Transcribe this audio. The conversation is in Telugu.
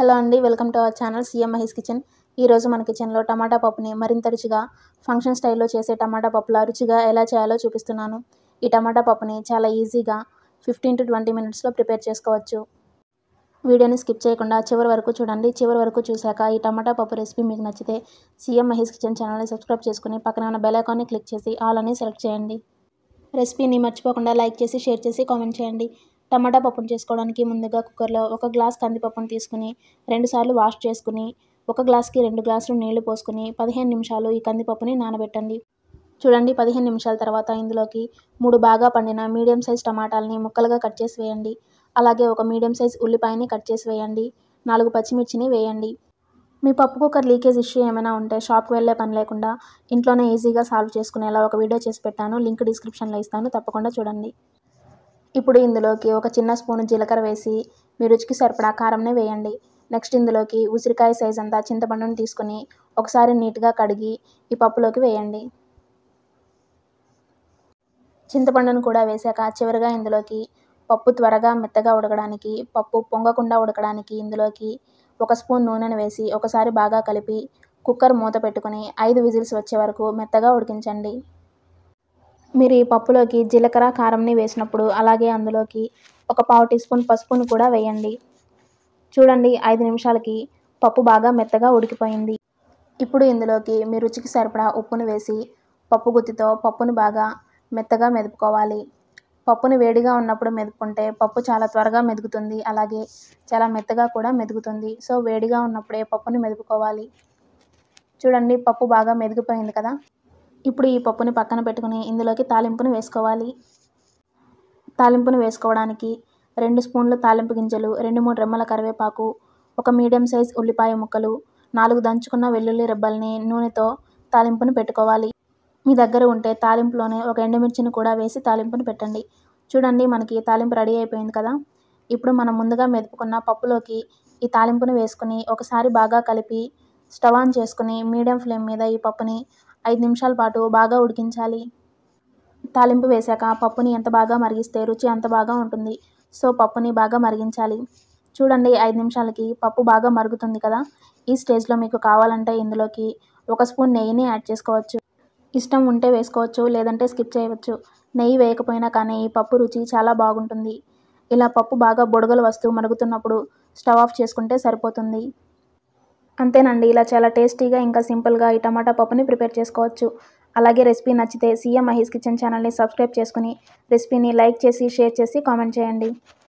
హలో అండి welcome to our channel C M Mahesh kitchen ఈరోజు మన కిచెన్లో టమాటా పప్పుని మరింత రుచిగా ఫంక్షన్ స్టైల్లో చేసే టమాటా పప్పులా రుచిగా ఎలా చేయాలో చూపిస్తున్నాను ఈ టమాటా పప్పుని చాలా ఈజీగా ఫిఫ్టీన్ టు ట్వంటీ మినిట్స్లో ప్రిపేర్ చేసుకోవచ్చు వీడియోని స్కిప్ చేయకుండా చివరి వరకు చూడండి చివరి వరకు చూశాక ఈ టమాటా పప్పు రెసిపీ మీకు నచ్చితే సీఎం మహేష్ కిచెన్ ఛానల్ని సబ్స్క్రైబ్ చేసుకుని పక్కన ఉన్న బెలాకాన్ని క్లిక్ చేసి ఆల్ అని సెలెక్ట్ చేయండి రెసిపీని మర్చిపోకుండా లైక్ చేసి షేర్ చేసి కామెంట్ చేయండి టమాటా పప్పును చేసుకోవడానికి ముందుగా కుక్కర్లో ఒక గ్లాస్ కందిపప్పును తీసుకుని రెండుసార్లు వాష్ చేసుకుని ఒక గ్లాస్కి రెండు గ్లాసులు నీళ్లు పోసుకుని పదిహేను నిమిషాలు ఈ కందిపప్పుని నానబెట్టండి చూడండి పదిహేను నిమిషాల తర్వాత ఇందులోకి మూడు బాగా పండిన మీడియం సైజ్ టమాటాలని ముక్కలుగా కట్ చేసి వేయండి అలాగే ఒక మీడియం సైజ్ ఉల్లిపాయని కట్ చేసి వేయండి నాలుగు పచ్చిమిర్చిని వేయండి మీ పప్పు కుక్కర్ లీకేజ్ ఇష్యూ ఏమైనా ఉంటే షాప్కి వెళ్ళే పని లేకుండా ఇంట్లోనే ఈజీగా సాల్వ్ చేసుకునేలా ఒక వీడియో చేసి పెట్టాను లింక్ డిస్క్రిప్షన్లో ఇస్తాను తప్పకుండా చూడండి ఇప్పుడు ఇందులోకి ఒక చిన్న స్పూను జీలకర్ర వేసి మీ రుచికి సరిపడా కారంనే వేయండి నెక్స్ట్ ఇందులోకి ఉసిరికాయ సైజ్ అంతా చింతపండును తీసుకుని ఒకసారి నీట్గా కడిగి ఈ పప్పులోకి వేయండి చింతపండును కూడా వేశాక చివరిగా ఇందులోకి పప్పు త్వరగా మెత్తగా ఉడకడానికి పప్పు పొంగకుండా ఉడకడానికి ఇందులోకి ఒక స్పూన్ నూనెను వేసి ఒకసారి బాగా కలిపి కుక్కర్ మూత పెట్టుకుని ఐదు విజిల్స్ వచ్చే వరకు మెత్తగా ఉడికించండి మీరు ఈ పప్పులోకి జీలకర్ర కారంని వేసినప్పుడు అలాగే అందులోకి ఒక పావు టీ స్పూన్ పసుపును కూడా వేయండి చూడండి ఐదు నిమిషాలకి పప్పు బాగా మెత్తగా ఉడికిపోయింది ఇప్పుడు ఇందులోకి మీ రుచికి సరిపడా ఉప్పును వేసి పప్పు గుత్తితో పప్పును బాగా మెత్తగా మెదుపుకోవాలి పప్పును వేడిగా ఉన్నప్పుడు మెదుపుకుంటే పప్పు చాలా త్వరగా మెదుగుతుంది అలాగే చాలా మెత్తగా కూడా మెదుగుతుంది సో వేడిగా ఉన్నప్పుడే పప్పుని మెదుపుకోవాలి చూడండి పప్పు బాగా మెదిగిపోయింది కదా ఇప్పుడు ఈ పప్పుని పక్కన పెట్టుకుని ఇందులోకి తాలింపుని వేసుకోవాలి తాలింపుని వేసుకోవడానికి రెండు స్పూన్ల తాలింపు గింజలు రెండు మూడు రెమ్మల కరివేపాకు ఒక మీడియం సైజ్ ఉల్లిపాయ ముక్కలు నాలుగు దంచుకున్న వెల్లుల్లి రెబ్బల్ని నూనెతో తాలింపుని పెట్టుకోవాలి మీ దగ్గర ఉంటే తాలింపులోనే ఒక ఎండుమిర్చిని కూడా వేసి తాలింపుని పెట్టండి చూడండి మనకి తాలింపు రెడీ అయిపోయింది కదా ఇప్పుడు మనం ముందుగా మెదుపుకున్న పప్పులోకి ఈ తాలింపుని వేసుకుని ఒకసారి బాగా కలిపి స్టవ్ ఆన్ చేసుకుని మీడియం ఫ్లేమ్ మీద ఈ పప్పుని ఐదు నిమిషాల పాటు బాగా ఉడికించాలి తాలింపు వేశాక పప్పుని ఎంత బాగా మరిగిస్తే రుచి అంత బాగా ఉంటుంది సో పప్పుని బాగా మరిగించాలి చూడండి ఐదు నిమిషాలకి పప్పు బాగా మరుగుతుంది కదా ఈ స్టేజ్లో మీకు కావాలంటే ఇందులోకి ఒక స్పూన్ నెయ్యిని యాడ్ చేసుకోవచ్చు ఇష్టం ఉంటే వేసుకోవచ్చు లేదంటే స్కిప్ చేయవచ్చు నెయ్యి వేయకపోయినా కానీ ఈ పప్పు రుచి చాలా బాగుంటుంది ఇలా పప్పు బాగా బొడగలు వస్తూ మరుగుతున్నప్పుడు స్టవ్ ఆఫ్ చేసుకుంటే సరిపోతుంది అంతేనండి ఇలా చాలా టేస్టీగా ఇంకా సింపుల్గా ఈ టమాటా పప్పుని ప్రిపేర్ చేసుకోవచ్చు అలాగే రెసిపీ నచ్చితే సీఎం మహేష్ కిచెన్ ఛానల్ని సబ్స్క్రైబ్ చేసుకుని రెసిపీని లైక్ చేసి షేర్ చేసి కామెంట్ చేయండి